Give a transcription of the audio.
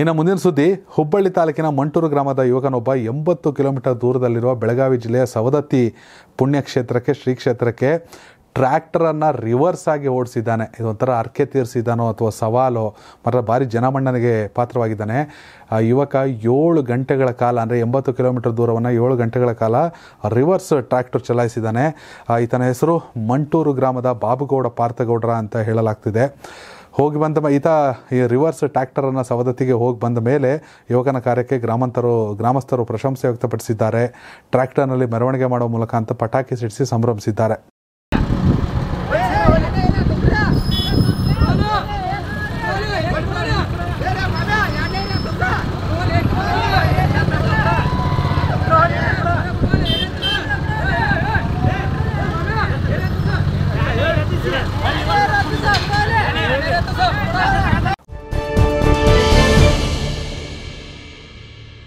ಇನ್ನು ಮುಂದಿನ ಸುದ್ದಿ ಹುಬ್ಬಳ್ಳಿ ತಾಲೂಕಿನ ಮಂಟೂರು ಗ್ರಾಮದ ಯುವಕನೊಬ್ಬ ಎಂಬತ್ತು ಕಿಲೋಮೀಟರ್ ದೂರದಲ್ಲಿರುವ ಬೆಳಗಾವಿ ಜಿಲ್ಲೆಯ ಸವದತ್ತಿ ಪುಣ್ಯಕ್ಷೇತ್ರಕ್ಕೆ ಶ್ರೀ ಕ್ಷೇತ್ರಕ್ಕೆ ಟ್ರ್ಯಾಕ್ಟರನ್ನು ರಿವರ್ಸ್ ಆಗಿ ಓಡಿಸಿದ್ದಾನೆ ಇದೊಂಥರ ಅರ್ಕೆ ತೀರಿಸಿದ್ದಾನೋ ಅಥವಾ ಸವಾಲು ಮತ್ತು ಭಾರಿ ಜನಮಣ್ಣನಿಗೆ ಪಾತ್ರವಾಗಿದ್ದಾನೆ ಆ ಯುವಕ ಏಳು ಗಂಟೆಗಳ ಕಾಲ ಅಂದರೆ ಎಂಬತ್ತು ಕಿಲೋಮೀಟರ್ ದೂರವನ್ನು ಏಳು ಗಂಟೆಗಳ ಕಾಲ ರಿವರ್ಸ್ ಟ್ರ್ಯಾಕ್ಟರ್ ಚಲಾಯಿಸಿದ್ದಾನೆ ಈತನ ಹೆಸರು ಮಂಟೂರು ಗ್ರಾಮದ ಬಾಬುಗೌಡ ಪಾರ್ಥಗೌಡ್ರ ಅಂತ ಹೇಳಲಾಗ್ತಿದೆ ಹೋಗಿ ಬಂದ ಈತ ಈ ರಿವರ್ಸ್ ಟ್ಯಾಕ್ಟರನ್ನು ಸವದತ್ತಿಗೆ ಹೋಗಿ ಬಂದ ಮೇಲೆ ಯುವಕನ ಕಾರ್ಯಕ್ಕೆ ಗ್ರಾಮಾಂತರು ಗ್ರಾಮಸ್ಥರು ಪ್ರಶಂಸೆ ವ್ಯಕ್ತಪಡಿಸಿದ್ದಾರೆ ಟ್ರ್ಯಾಕ್ಟರ್ನಲ್ಲಿ ಮೆರವಣಿಗೆ ಮಾಡುವ ಮೂಲಕ ಅಂತ ಪಟಾಕಿ ಸಿಡಿಸಿ ಸಂಭ್ರಮಿಸಿದ್ದಾರೆ